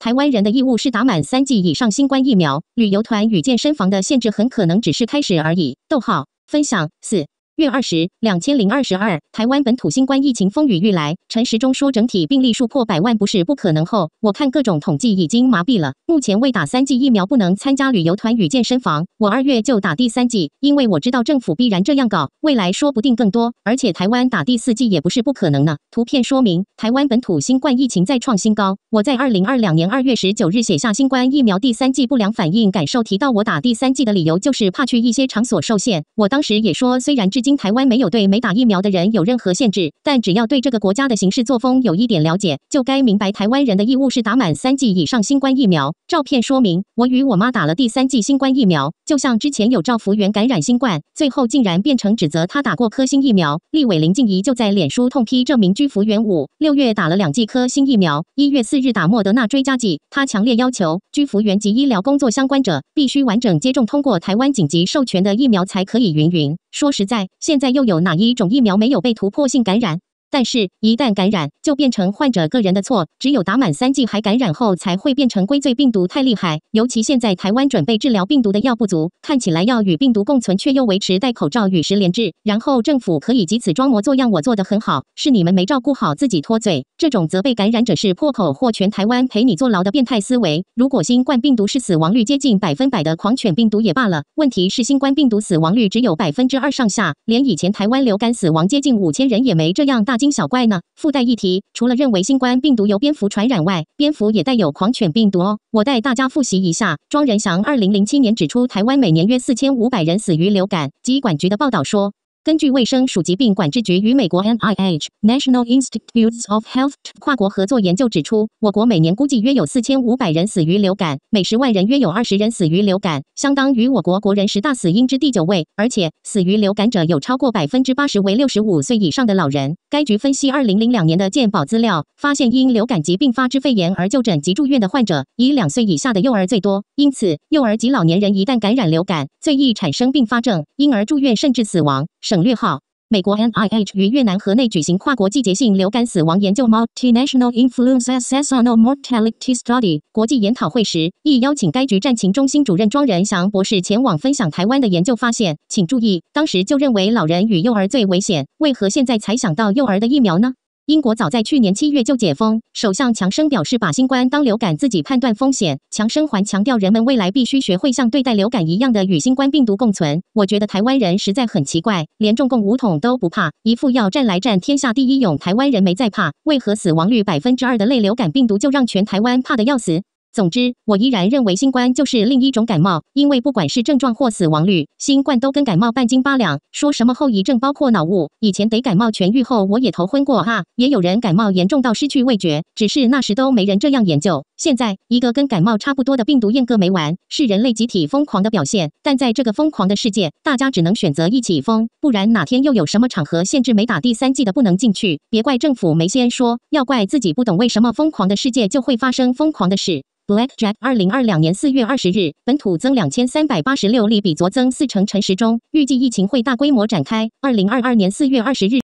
台湾人的义务是打满三剂以上新冠疫苗，旅游团与健身房的限制很可能只是开始而已。逗号分享四。月二十，两千零二十二，台湾本土新冠疫情风雨欲来。陈时中说整体病例数破百万不是不可能后，我看各种统计已经麻痹了。目前未打三剂疫苗不能参加旅游团与健身房。我二月就打第三剂，因为我知道政府必然这样搞，未来说不定更多。而且台湾打第四剂也不是不可能呢。图片说明：台湾本土新冠疫情再创新高。我在二零二两年二月十九日写下新冠疫苗第三剂不良反应感受，提到我打第三剂的理由就是怕去一些场所受限。我当时也说，虽然至今。台湾没有对没打疫苗的人有任何限制，但只要对这个国家的行事作风有一点了解，就该明白台湾人的义务是打满三剂以上新冠疫苗。照片说明，我与我妈打了第三剂新冠疫苗。就像之前有赵福元感染新冠，最后竟然变成指责他打过科兴疫苗。立委林静怡就在脸书痛批这名居福元五六月打了两剂科兴疫苗，一月四日打莫德纳追加剂。他强烈要求居福元及医疗工作相关者必须完整接种通过台湾紧急授权的疫苗才可以。云云说实在。现在又有哪一种疫苗没有被突破性感染？但是，一旦感染，就变成患者个人的错。只有打满三剂还感染后，才会变成归罪病毒太厉害。尤其现在台湾准备治疗病毒的药不足，看起来要与病毒共存，却又维持戴口罩、与时联治。然后政府可以借此装模作样，我做的很好，是你们没照顾好自己脱罪。这种责备感染者是破口或全台湾陪你坐牢的变态思维。如果新冠病毒是死亡率接近百分百的狂犬病毒也罢了，问题是新冠病毒死亡率只有百分之二上下，连以前台湾流感死亡接近五千人也没这样大。惊小怪呢？附带一提，除了认为新冠病毒由蝙蝠传染外，蝙蝠也带有狂犬病毒哦。我带大家复习一下。庄仁祥二零零七年指出，台湾每年约四千五百人死于流感。疾管局的报道说，根据卫生署疾病管制局与美国 NIH National Institutes of Health 跨国合作研究指出，我国每年估计约有四千五百人死于流感，每十万人约有二十人死于流感，相当于我国国人十大死因之第九位。而且死于流感者有超过百分之八十为六十五岁以上的老人。该局分析二零零两年的健保资料，发现因流感疾病发之肺炎而就诊及住院的患者，以两岁以下的幼儿最多。因此，幼儿及老年人一旦感染流感，最易产生并发症，因而住院甚至死亡。省略号。美国 NIH 于越南河内举行跨国季节性流感死亡研究 （Multinational Influenza Seasonal Mortality Study） 国际研讨会时，亦邀请该局战情中心主任庄仁祥博士前往分享台湾的研究发现。请注意，当时就认为老人与幼儿最危险，为何现在才想到幼儿的疫苗呢？英国早在去年七月就解封，首相强生表示把新冠当流感自己判断风险。强生还强调，人们未来必须学会像对待流感一样的与新冠病毒共存。我觉得台湾人实在很奇怪，连中共五统都不怕，一副要战来战天下第一勇，台湾人没在怕，为何死亡率百分之二的类流感病毒就让全台湾怕的要死？总之，我依然认为新冠就是另一种感冒，因为不管是症状或死亡率，新冠都跟感冒半斤八两。说什么后遗症，包括脑雾，以前得感冒痊愈后，我也头昏过啊。也有人感冒严重到失去味觉，只是那时都没人这样研究。现在一个跟感冒差不多的病毒验个没完，是人类集体疯狂的表现。但在这个疯狂的世界，大家只能选择一起疯，不然哪天又有什么场合限制没打第三剂的不能进去？别怪政府没先说，要怪自己不懂为什么疯狂的世界就会发生疯狂的事。Blackjack 二零二两年四月二十日，本土增两千三百八十六例，比昨增四成，陈时中预计疫情会大规模展开。二零二二年四月二十日。